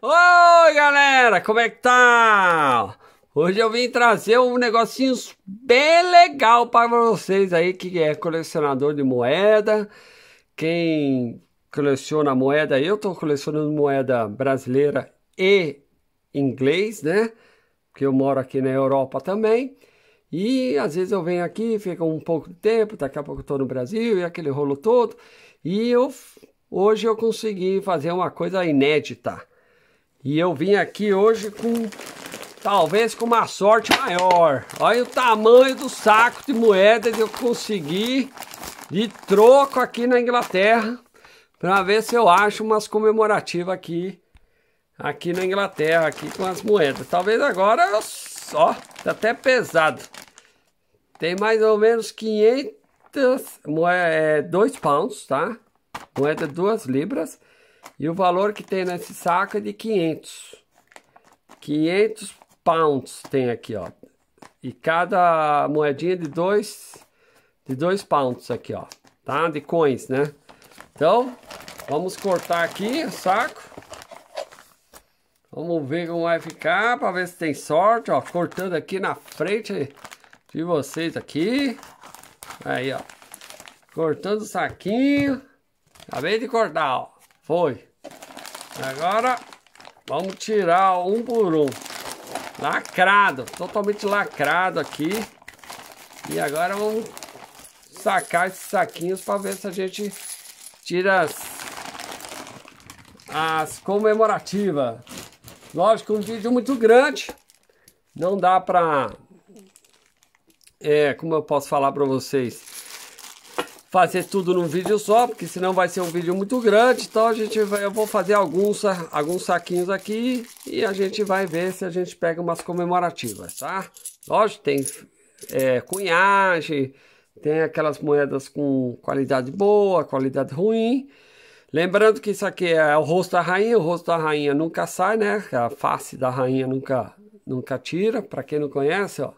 Oi, galera, como é que tá? Hoje eu vim trazer um negocinho bem legal para vocês aí que é colecionador de moeda. Quem coleciona moeda, eu tô colecionando moeda brasileira e inglês, né? Porque eu moro aqui na Europa também. E às vezes eu venho aqui, fica um pouco de tempo, daqui a pouco eu tô no Brasil e aquele rolo todo. E eu hoje eu consegui fazer uma coisa inédita e eu vim aqui hoje com talvez com uma sorte maior. Olha o tamanho do saco de moeda que eu consegui de troco aqui na Inglaterra para ver se eu acho umas comemorativas aqui aqui na Inglaterra aqui com as moedas. Talvez agora só, tá até pesado. Tem mais ou menos 500 moedas, 2 pounds, tá? Moeda 2 libras. E o valor que tem nesse saco é de 500. 500 pounds tem aqui, ó. E cada moedinha de dois de dois pounds aqui, ó. Tá? De coins, né? Então, vamos cortar aqui o saco. Vamos ver como vai ficar, para ver se tem sorte, ó. Cortando aqui na frente de vocês aqui. Aí, ó. Cortando o saquinho. Acabei de cortar, ó. Foi. Agora vamos tirar um por um. Lacrado, totalmente lacrado aqui. E agora vamos sacar esses saquinhos para ver se a gente tira as, as comemorativas. Lógico, um vídeo muito grande. Não dá para... É, como eu posso falar para vocês? fazer tudo num vídeo só, porque senão vai ser um vídeo muito grande. Então a gente vai, eu vou fazer alguns, alguns saquinhos aqui e a gente vai ver se a gente pega umas comemorativas, tá? Lógico, tem é, cunhagem, tem aquelas moedas com qualidade boa, qualidade ruim. Lembrando que isso aqui é o rosto da rainha, o rosto da rainha nunca sai, né? A face da rainha nunca, nunca tira. Para quem não conhece, ó,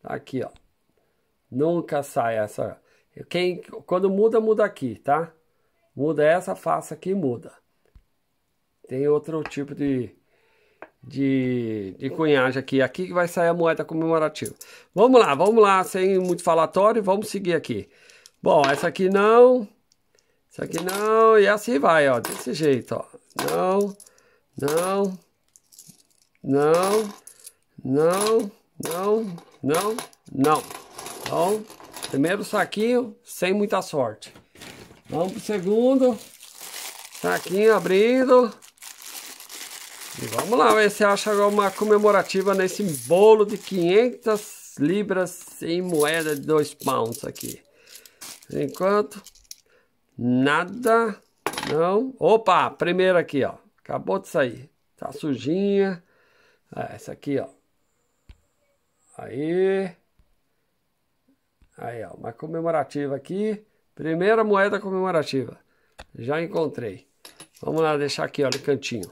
tá aqui, ó. Nunca sai essa quem, quando muda, muda aqui, tá? Muda essa face aqui, muda. Tem outro tipo de, de, de cunhagem aqui. Aqui que vai sair a moeda comemorativa. Vamos lá, vamos lá, sem muito falatório, vamos seguir aqui. Bom, essa aqui não. Essa aqui não. E assim vai, ó. Desse jeito, ó. Não, não, não, não, não, não, não. Então, Primeiro saquinho, sem muita sorte. Vamos pro segundo. Saquinho abrindo. E vamos lá ver se acha alguma comemorativa nesse bolo de 500 libras em moeda de 2 pounds aqui. Por enquanto, nada. Não. Opa, primeiro aqui, ó. Acabou de sair. Tá sujinha. Ah, essa aqui, ó. Aí. Aí, ó, uma comemorativa aqui. Primeira moeda comemorativa. Já encontrei. Vamos lá, deixar aqui, olha, cantinho.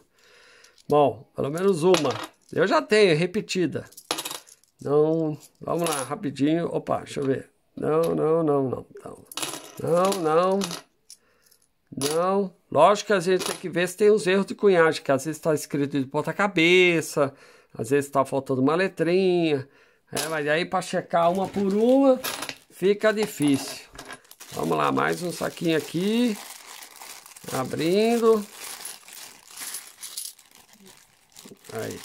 Bom, pelo menos uma. Eu já tenho, repetida. Não, vamos lá, rapidinho. Opa, deixa eu ver. Não, não, não, não. Então, não, não. Não. Lógico que a gente tem que ver se tem uns erros de cunhagem, que às vezes está escrito de ponta-cabeça, às vezes está faltando uma letrinha. É, mas aí para checar uma por uma, fica difícil. Vamos lá, mais um saquinho aqui. Abrindo. Aí.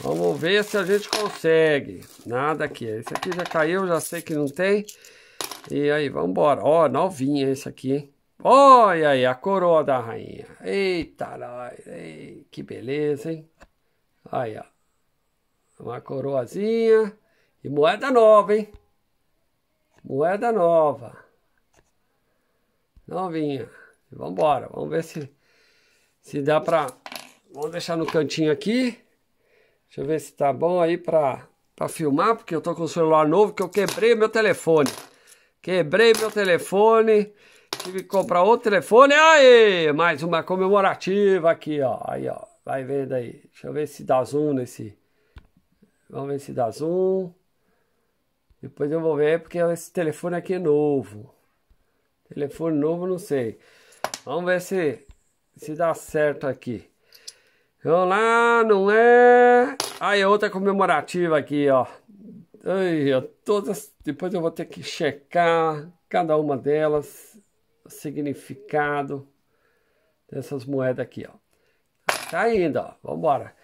Vamos ver se a gente consegue. Nada aqui. Esse aqui já caiu, já sei que não tem. E aí, vamos embora. Ó, novinha esse aqui, hein? Olha aí, a coroa da rainha. Eita, nós. Ei, que beleza, hein? Aí, ó. Uma coroazinha. E moeda nova, hein? Moeda nova. Novinha. Vamos embora. Vamos ver se, se dá pra... Vamos deixar no cantinho aqui. Deixa eu ver se tá bom aí para pra filmar, porque eu tô com o celular novo, que eu quebrei meu telefone. Quebrei meu telefone. Tive que comprar outro telefone. Aí, mais uma comemorativa aqui, ó. Aí, ó. Vai vendo aí. Deixa eu ver se dá zoom nesse... Vamos ver se dá zoom. Depois eu vou ver porque esse telefone aqui é novo. Telefone novo, não sei. Vamos ver se se dá certo aqui. Vamos lá, não é? Aí outra comemorativa aqui, ó. Ai, todas, depois eu vou ter que checar cada uma delas, o significado dessas moedas aqui, ó. Tá ainda, ó. Vambora.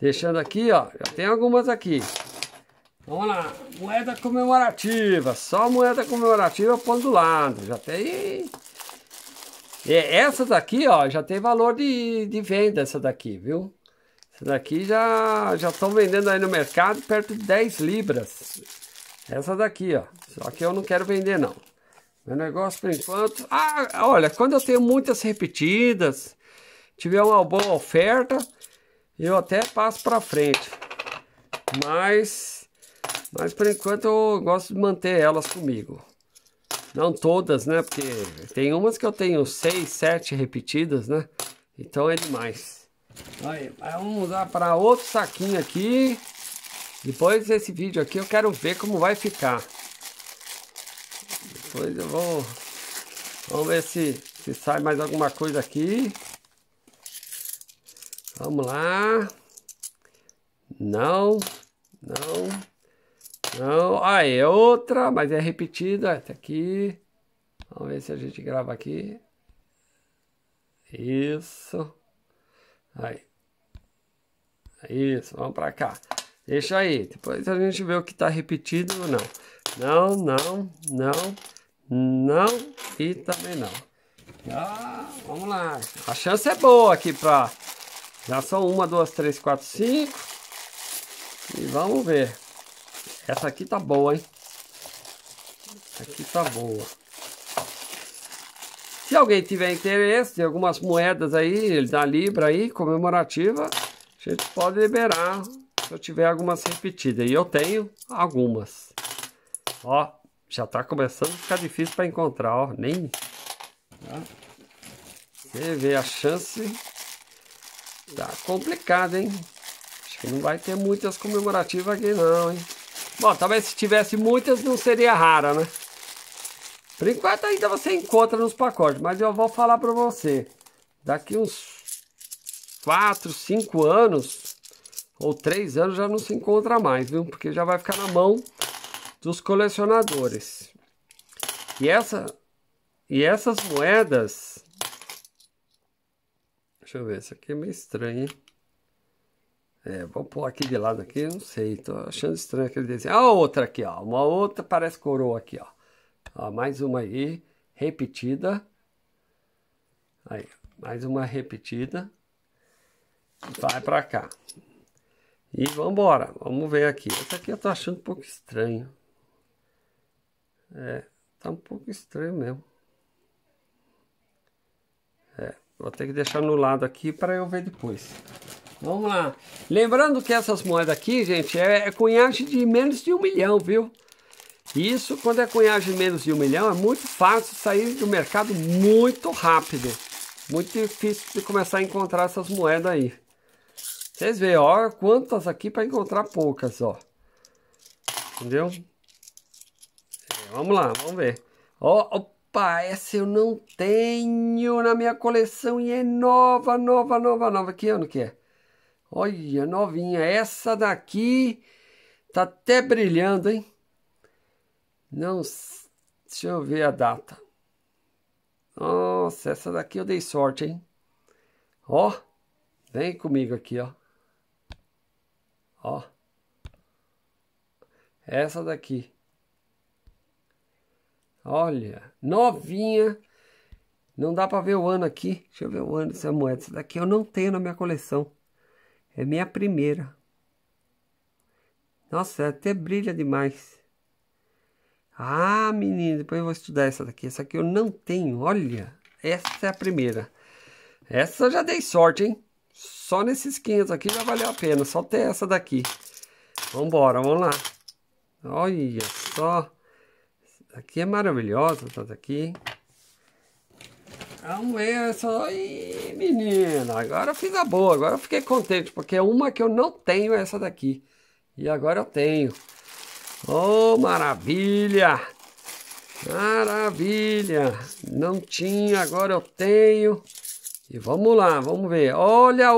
Deixando aqui, ó. Já tem algumas aqui. Vamos lá, moeda comemorativa, só moeda comemorativa põe do lado, já tem... É, essa daqui, ó, já tem valor de, de venda essa daqui, viu? Essa daqui já já estão vendendo aí no mercado perto de 10 libras. Essa daqui, ó, só que eu não quero vender não. Meu negócio por enquanto... Ah, olha, quando eu tenho muitas repetidas, tiver uma boa oferta, eu até passo pra frente. Mas mas por enquanto eu gosto de manter elas comigo. Não todas, né? Porque tem umas que eu tenho seis, sete repetidas, né? Então é demais. Aí, vamos usar para outro saquinho aqui. Depois desse vídeo aqui eu quero ver como vai ficar. Depois eu vou... Vamos ver se, se sai mais alguma coisa aqui. Vamos lá. Não. Não. Não, aí ah, é outra, mas é repetida. Essa aqui. Vamos ver se a gente grava aqui. Isso. Aí. Isso, vamos para cá. Deixa aí, depois a gente vê o que está repetido ou não. Não, não, não, não e também não. Ah, vamos lá. A chance é boa aqui para... Já são uma, duas, três, quatro, cinco. E vamos ver. Essa aqui tá boa, hein? Essa aqui tá boa. Se alguém tiver interesse, em algumas moedas aí, da Libra aí, comemorativa, a gente pode liberar se eu tiver algumas repetidas. E eu tenho algumas. Ó, já tá começando a ficar difícil para encontrar, ó. Nem. Tá? Você vê a chance. Tá complicado, hein? Acho que não vai ter muitas comemorativas aqui, não, hein? Bom, talvez se tivesse muitas não seria rara, né? Por enquanto ainda você encontra nos pacotes, mas eu vou falar para você. Daqui uns 4, 5 anos ou 3 anos já não se encontra mais, viu? Porque já vai ficar na mão dos colecionadores. E essa e essas moedas Deixa eu ver, isso aqui é meio estranho, hein? É, vou pôr aqui de lado aqui, não sei, tô achando estranho aquele desenho. Ah, outra aqui, ó. Uma outra parece coroa aqui, ó. ó mais uma aí, repetida. Aí, mais uma repetida. Vai pra cá. E vamos vamos ver aqui. Essa aqui eu tô achando um pouco estranho. É, tá um pouco estranho mesmo. É, vou ter que deixar no lado aqui para eu ver depois. Vamos lá. Lembrando que essas moedas aqui, gente, é, é cunhagem de menos de um milhão, viu? Isso, quando é cunhagem de menos de um milhão, é muito fácil sair do mercado muito rápido. Muito difícil de começar a encontrar essas moedas aí. Vocês veem, ó, quantas aqui para encontrar poucas, ó. Entendeu? É, vamos lá, vamos ver. Ó, opa, essa eu não tenho na minha coleção e é nova, nova, nova, nova. Que ano que é? Olha, novinha, essa daqui tá até brilhando, hein? Não, deixa eu ver a data. Nossa, essa daqui eu dei sorte, hein? Ó, vem comigo aqui, ó. Ó. Essa daqui. Olha, novinha. Não dá para ver o ano aqui. Deixa eu ver o ano dessa moeda. Essa daqui eu não tenho na minha coleção. É minha primeira. Nossa, até brilha demais. Ah, menino, depois eu vou estudar essa daqui. Essa aqui eu não tenho. Olha, essa é a primeira. Essa eu já dei sorte, hein? Só nesses 500 aqui já valeu a pena. Só ter essa daqui. Vambora, vamos lá. Olha só. Aqui é maravilhosa, Essa daqui. A ver é só, ih, menina, agora eu fiz a boa, agora eu fiquei contente, porque é uma que eu não tenho é essa daqui. E agora eu tenho. Oh, maravilha! Maravilha! Não tinha, agora eu tenho. E vamos lá, vamos ver. Olha o